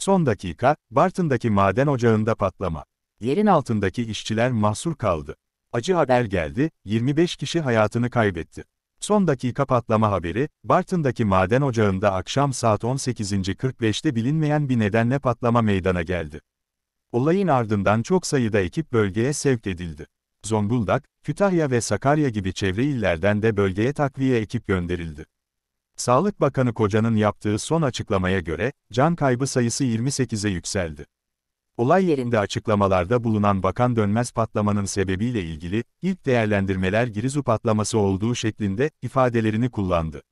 Son dakika, Bartın'daki maden ocağında patlama. Yerin altındaki işçiler mahsur kaldı. Acı haber geldi, 25 kişi hayatını kaybetti. Son dakika patlama haberi, Bartın'daki maden ocağında akşam saat 18.45'te bilinmeyen bir nedenle patlama meydana geldi. Olayın ardından çok sayıda ekip bölgeye sevk edildi. Zonguldak, Kütahya ve Sakarya gibi çevre illerden de bölgeye takviye ekip gönderildi. Sağlık Bakanı Koca'nın yaptığı son açıklamaya göre, can kaybı sayısı 28'e yükseldi. Olay yerinde açıklamalarda bulunan bakan dönmez patlamanın sebebiyle ilgili, ilk değerlendirmeler Girizu patlaması olduğu şeklinde, ifadelerini kullandı.